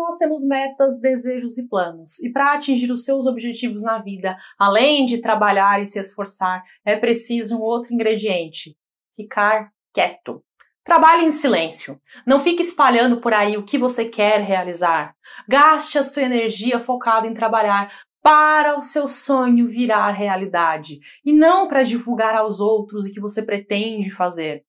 nós temos metas, desejos e planos. E para atingir os seus objetivos na vida, além de trabalhar e se esforçar, é preciso um outro ingrediente: ficar quieto. Trabalhe em silêncio. Não fique espalhando por aí o que você quer realizar. Gaste a sua energia focada em trabalhar para o seu sonho virar realidade e não para divulgar aos outros o que você pretende fazer.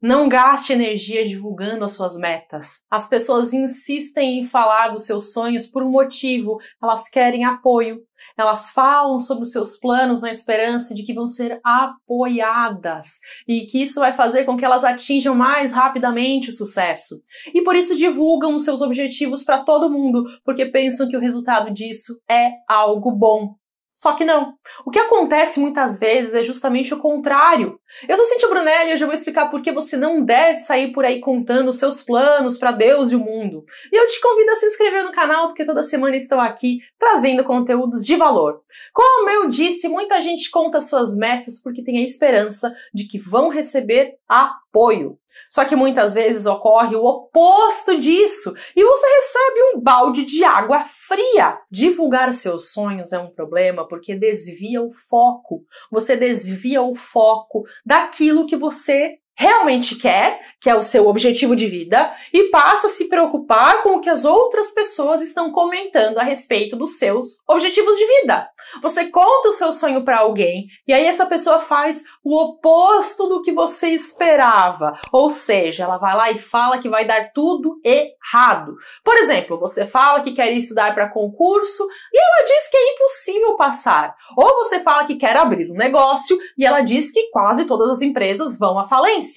Não gaste energia divulgando as suas metas. As pessoas insistem em falar dos seus sonhos por um motivo, elas querem apoio. Elas falam sobre os seus planos na esperança de que vão ser apoiadas e que isso vai fazer com que elas atinjam mais rapidamente o sucesso. E por isso divulgam os seus objetivos para todo mundo, porque pensam que o resultado disso é algo bom. Só que não. O que acontece muitas vezes é justamente o contrário. Eu sou Cintia Brunelli e hoje eu vou explicar por que você não deve sair por aí contando seus planos para Deus e o mundo. E eu te convido a se inscrever no canal porque toda semana estou aqui trazendo conteúdos de valor. Como eu disse, muita gente conta suas metas porque tem a esperança de que vão receber apoio. Só que muitas vezes ocorre o oposto disso e você recebe um balde de água fria. Divulgar seus sonhos é um problema porque desvia o foco. Você desvia o foco daquilo que você realmente quer, que é o seu objetivo de vida, e passa a se preocupar com o que as outras pessoas estão comentando a respeito dos seus objetivos de vida. Você conta o seu sonho para alguém e aí essa pessoa faz o oposto do que você esperava, ou seja, ela vai lá e fala que vai dar tudo errado. Por exemplo, você fala que quer estudar para concurso e ela diz que é impossível passar, ou você fala que quer abrir um negócio e ela diz que quase todas as empresas vão à falência.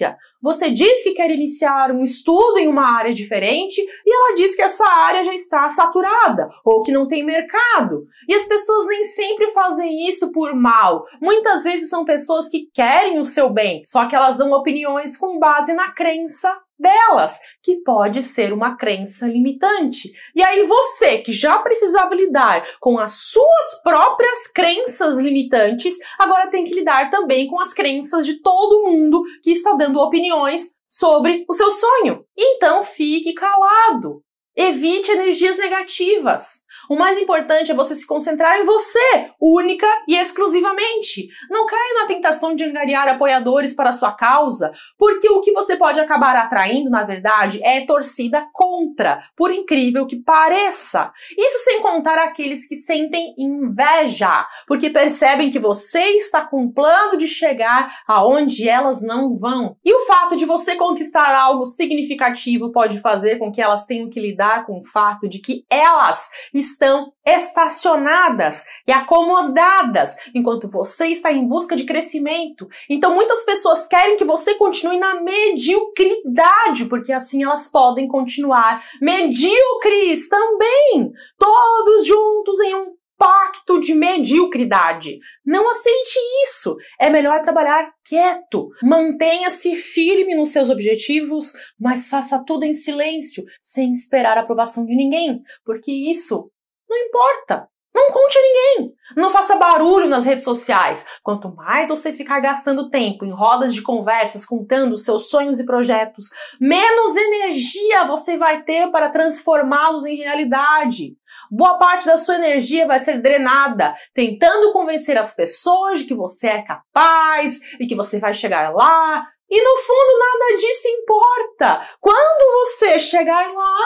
Você diz que quer iniciar um estudo em uma área diferente e ela diz que essa área já está saturada ou que não tem mercado. E as pessoas nem sempre fazem isso por mal. Muitas vezes são pessoas que querem o seu bem, só que elas dão opiniões com base na crença delas, que pode ser uma crença limitante. E aí você que já precisava lidar com as suas próprias crenças limitantes, agora tem que lidar também com as crenças de todo mundo que está dando opiniões sobre o seu sonho. Então fique calado. Evite energias negativas. O mais importante é você se concentrar em você, única e exclusivamente. Não caia na tentação de angariar apoiadores para sua causa, porque o que você pode acabar atraindo, na verdade, é torcida contra, por incrível que pareça. Isso sem contar aqueles que sentem inveja, porque percebem que você está com um plano de chegar aonde elas não vão. E o fato de você conquistar algo significativo pode fazer com que elas tenham que lidar com o fato de que elas estão estão estacionadas e acomodadas enquanto você está em busca de crescimento. Então muitas pessoas querem que você continue na mediocridade, porque assim elas podem continuar medíocres também, todos juntos em um pacto de mediocridade. Não aceite isso. É melhor trabalhar quieto. Mantenha-se firme nos seus objetivos, mas faça tudo em silêncio, sem esperar a aprovação de ninguém, porque isso não importa. Não conte a ninguém. Não faça barulho nas redes sociais. Quanto mais você ficar gastando tempo em rodas de conversas contando seus sonhos e projetos, menos energia você vai ter para transformá-los em realidade. Boa parte da sua energia vai ser drenada tentando convencer as pessoas de que você é capaz e que você vai chegar lá. E no fundo nada disso importa. Quando você chegar lá,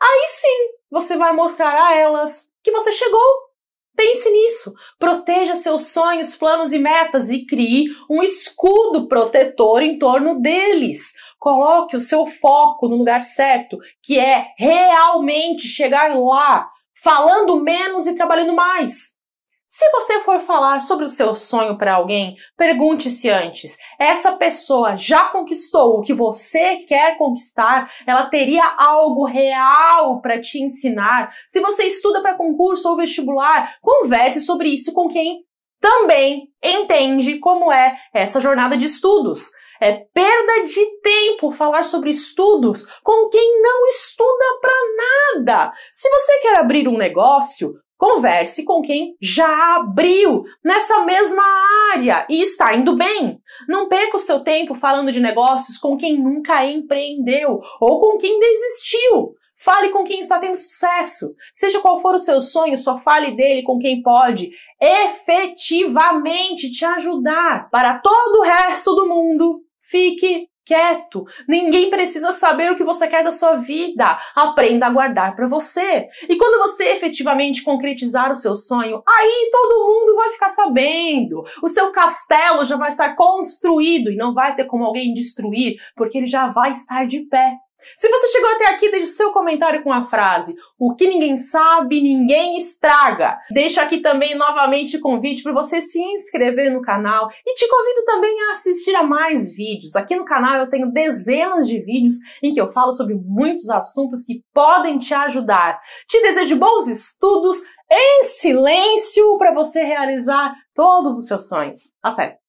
aí sim você vai mostrar a elas que você chegou. Pense nisso. Proteja seus sonhos, planos e metas e crie um escudo protetor em torno deles. Coloque o seu foco no lugar certo, que é realmente chegar lá, falando menos e trabalhando mais. Se você for falar sobre o seu sonho para alguém, pergunte-se antes: essa pessoa já conquistou o que você quer conquistar? Ela teria algo real para te ensinar? Se você estuda para concurso ou vestibular, converse sobre isso com quem também entende como é essa jornada de estudos. É perda de tempo falar sobre estudos com quem não estuda para nada. Se você quer abrir um negócio, Converse com quem já abriu nessa mesma área e está indo bem. Não perca o seu tempo falando de negócios com quem nunca empreendeu ou com quem desistiu. Fale com quem está tendo sucesso. Seja qual for o seu sonho, só fale dele com quem pode efetivamente te ajudar. Para todo o resto do mundo, fique quieto. Ninguém precisa saber o que você quer da sua vida. Aprenda a guardar para você. E quando você efetivamente concretizar o seu sonho, aí todo mundo vai ficar sabendo. O seu castelo já vai estar construído e não vai ter como alguém destruir, porque ele já vai estar de pé. Se você chegou até aqui, deixe seu comentário com a frase: O que ninguém sabe, ninguém estraga. Deixo aqui também novamente o convite para você se inscrever no canal e te convido também a assistir a mais vídeos. Aqui no canal eu tenho dezenas de vídeos em que eu falo sobre muitos assuntos que podem te ajudar. Te desejo bons estudos em silêncio para você realizar todos os seus sonhos. Até!